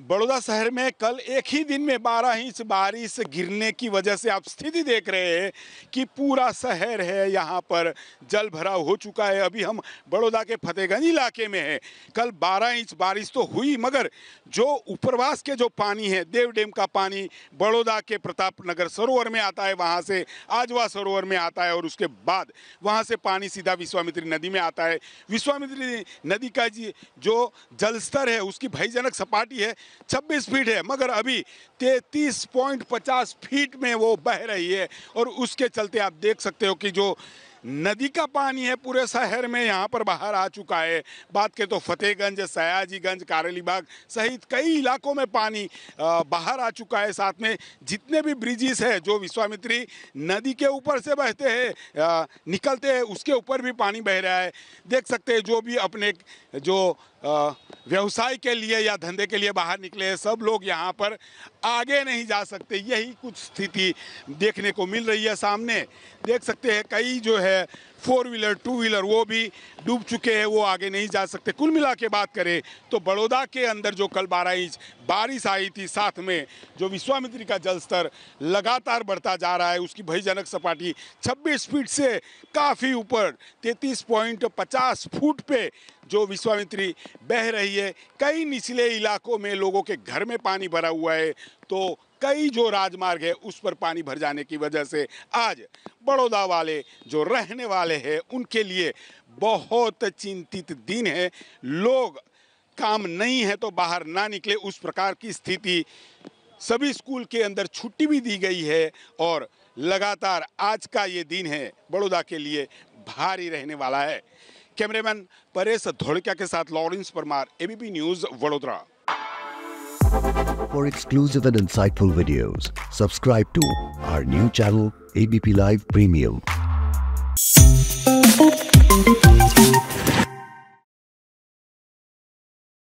बड़ौदा शहर में कल एक ही दिन में 12 इंच बारिश गिरने की वजह से आप स्थिति देख रहे हैं कि पूरा शहर है यहाँ पर जल भराव हो चुका है अभी हम बड़ौदा के फतेहगंज इलाके में हैं कल 12 इंच बारिश तो हुई मगर जो ऊपरवास के जो पानी है देव डैम का पानी बड़ौदा के प्रताप नगर सरोवर में आता है वहाँ से आजवा सरोवर में आता है और उसके बाद वहाँ से पानी सीधा विश्वामित्री नदी में आता है विश्वामित्री नदी का जो जलस्तर है उसकी भयजनक सपाटी है 26 फीट है मगर अभी तैतीस पॉइंट पचास फीट में वो बह रही है और उसके चलते आप देख सकते हो कि जो नदी का पानी है पूरे शहर में यहाँ पर बाहर आ चुका है बात के तो फतेहगंज सयाजीगंज कारलीबाग सहित कई इलाकों में पानी बाहर आ चुका है साथ में जितने भी ब्रिजेस है जो विश्वामित्री नदी के ऊपर से बहते हैं निकलते हैं उसके ऊपर भी पानी बह रहा है देख सकते हैं जो भी अपने जो व्यवसाय के लिए या धंधे के लिए बाहर निकले हैं सब लोग यहाँ पर आगे नहीं जा सकते यही कुछ स्थिति देखने को मिल रही है सामने देख सकते हैं कई जो है फोर व्हीलर टू व्हीलर वो भी डूब चुके हैं वो आगे नहीं जा सकते कुल मिला के बात करें तो बड़ौदा के अंदर जो कल बारह इंच बारिश आई थी साथ में जो विश्वामित्री का जलस्तर लगातार बढ़ता जा रहा है उसकी भयजनक सपाटी 26 फीट से काफ़ी ऊपर 33.50 फुट पे जो विश्वामित्री बह रही है कई निचले इलाकों में लोगों के घर में पानी भरा हुआ है तो कई जो राजमार्ग है उस पर पानी भर जाने की वजह से आज बड़ौदा वाले जो रहने वाले हैं उनके लिए बहुत चिंतित दिन है लोग काम नहीं है तो बाहर ना निकले उस प्रकार की स्थिति सभी स्कूल के अंदर छुट्टी भी दी गई है और लगातार आज का ये दिन है बड़ौदा के लिए भारी रहने वाला है कैमरामैन परेश धोड़किया के साथ Lawrence Parmar ABP News Vadodara For exclusive and insightful videos, subscribe to our new channel ABP Live Premium.